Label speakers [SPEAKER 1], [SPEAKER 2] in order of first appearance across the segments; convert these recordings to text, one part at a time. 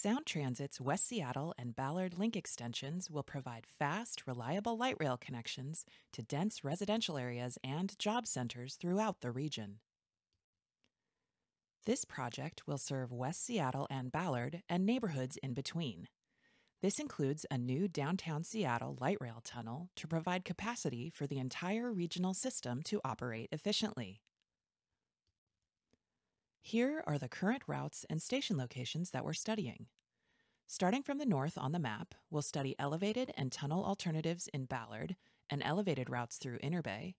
[SPEAKER 1] Sound Transit's West Seattle and Ballard Link extensions will provide fast, reliable light rail connections to dense residential areas and job centers throughout the region. This project will serve West Seattle and Ballard and neighborhoods in between. This includes a new downtown Seattle light rail tunnel to provide capacity for the entire regional system to operate efficiently. Here are the current routes and station locations that we're studying. Starting from the north on the map, we'll study elevated and tunnel alternatives in Ballard and elevated routes through Inner Bay,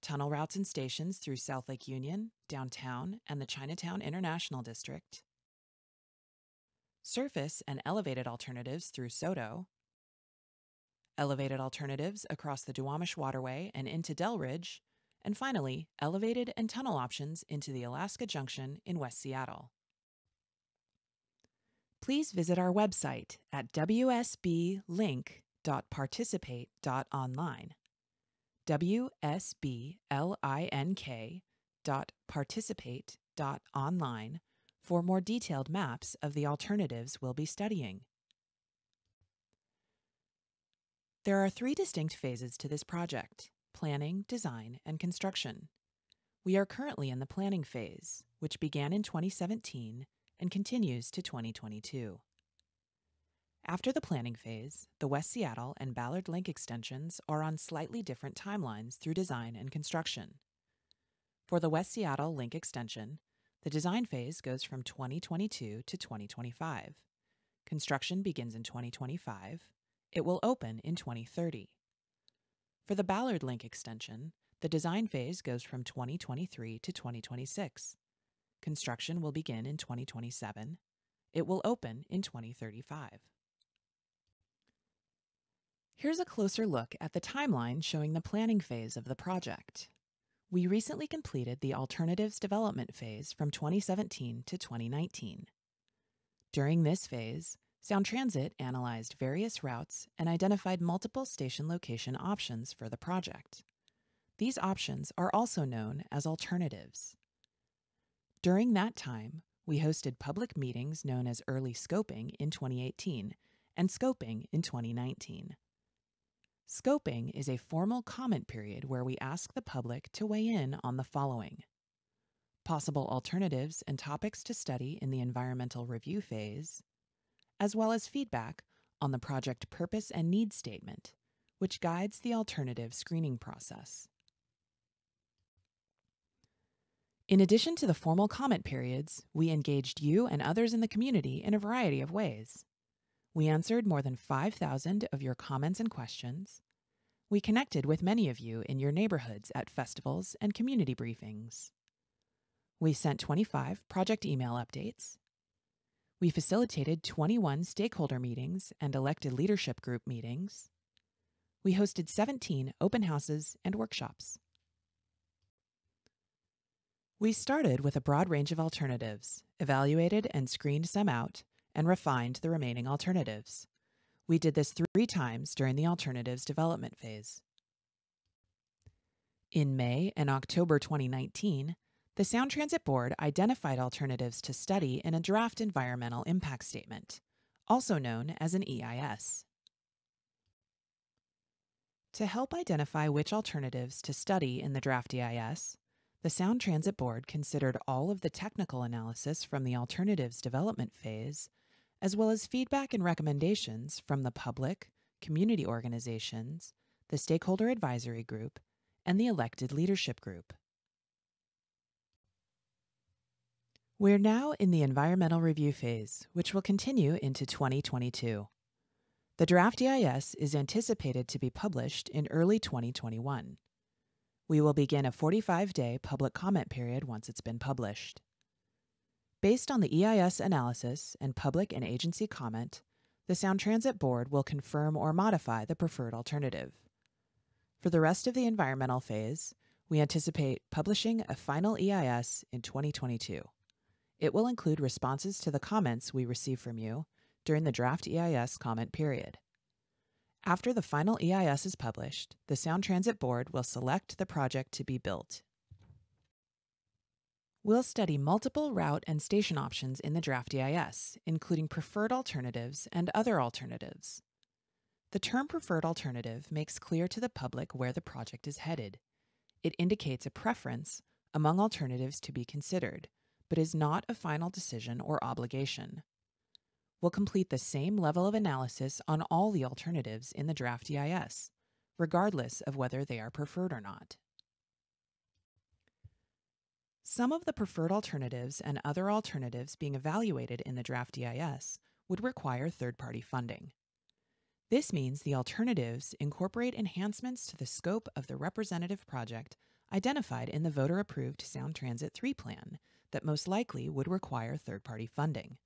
[SPEAKER 1] tunnel routes and stations through South Lake Union, downtown, and the Chinatown International District, surface and elevated alternatives through Soto, elevated alternatives across the Duwamish Waterway and into Delridge, and finally, elevated and tunnel options into the Alaska Junction in West Seattle. Please visit our website at wsblink.participate.online. wsblink.participate.online for more detailed maps of the alternatives we'll be studying. There are three distinct phases to this project planning, design, and construction. We are currently in the planning phase, which began in 2017 and continues to 2022. After the planning phase, the West Seattle and Ballard Link extensions are on slightly different timelines through design and construction. For the West Seattle Link extension, the design phase goes from 2022 to 2025. Construction begins in 2025. It will open in 2030. For the Ballard Link extension, the design phase goes from 2023 to 2026. Construction will begin in 2027. It will open in 2035. Here's a closer look at the timeline showing the planning phase of the project. We recently completed the alternatives development phase from 2017 to 2019. During this phase, Sound Transit analyzed various routes and identified multiple station location options for the project. These options are also known as alternatives. During that time, we hosted public meetings known as early scoping in 2018 and scoping in 2019. Scoping is a formal comment period where we ask the public to weigh in on the following. Possible alternatives and topics to study in the environmental review phase, as well as feedback on the project purpose and need statement, which guides the alternative screening process. In addition to the formal comment periods, we engaged you and others in the community in a variety of ways. We answered more than 5,000 of your comments and questions. We connected with many of you in your neighborhoods at festivals and community briefings. We sent 25 project email updates we facilitated 21 stakeholder meetings and elected leadership group meetings. We hosted 17 open houses and workshops. We started with a broad range of alternatives, evaluated and screened some out, and refined the remaining alternatives. We did this three times during the alternatives development phase. In May and October 2019, the Sound Transit Board identified alternatives to study in a draft environmental impact statement, also known as an EIS. To help identify which alternatives to study in the draft EIS, the Sound Transit Board considered all of the technical analysis from the alternatives development phase, as well as feedback and recommendations from the public, community organizations, the stakeholder advisory group, and the elected leadership group. We're now in the environmental review phase, which will continue into 2022. The draft EIS is anticipated to be published in early 2021. We will begin a 45 day public comment period once it's been published. Based on the EIS analysis and public and agency comment, the Sound Transit Board will confirm or modify the preferred alternative. For the rest of the environmental phase, we anticipate publishing a final EIS in 2022. It will include responses to the comments we receive from you during the draft EIS comment period. After the final EIS is published, the Sound Transit Board will select the project to be built. We'll study multiple route and station options in the draft EIS, including preferred alternatives and other alternatives. The term preferred alternative makes clear to the public where the project is headed. It indicates a preference among alternatives to be considered, but is not a final decision or obligation. We'll complete the same level of analysis on all the alternatives in the draft EIS, regardless of whether they are preferred or not. Some of the preferred alternatives and other alternatives being evaluated in the draft EIS would require third party funding. This means the alternatives incorporate enhancements to the scope of the representative project identified in the voter approved Sound Transit 3 plan that most likely would require third party funding.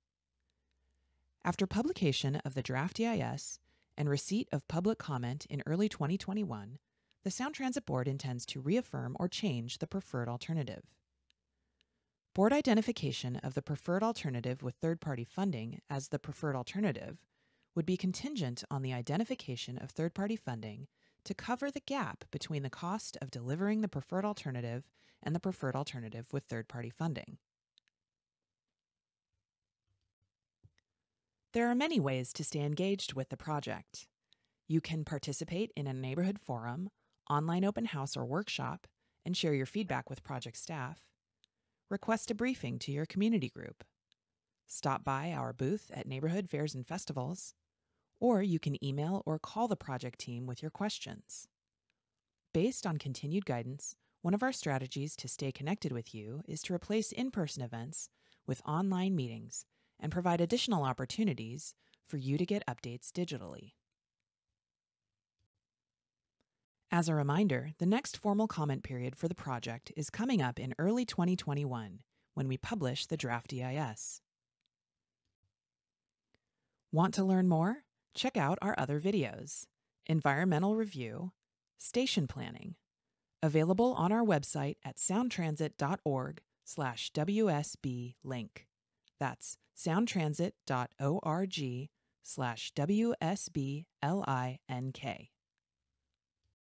[SPEAKER 1] After publication of the draft EIS and receipt of public comment in early 2021, the Sound Transit Board intends to reaffirm or change the preferred alternative. Board identification of the preferred alternative with third party funding as the preferred alternative would be contingent on the identification of third party funding to cover the gap between the cost of delivering the preferred alternative and the preferred alternative with third party funding. There are many ways to stay engaged with the project. You can participate in a neighborhood forum, online open house or workshop, and share your feedback with project staff. Request a briefing to your community group. Stop by our booth at neighborhood fairs and festivals, or you can email or call the project team with your questions. Based on continued guidance, one of our strategies to stay connected with you is to replace in person events with online meetings and provide additional opportunities for you to get updates digitally. As a reminder, the next formal comment period for the project is coming up in early 2021 when we publish the draft EIS. Want to learn more? Check out our other videos Environmental Review, Station Planning, Available on our website at soundtransit.org slash WSB link. That's soundtransit.org slash WSBLINK.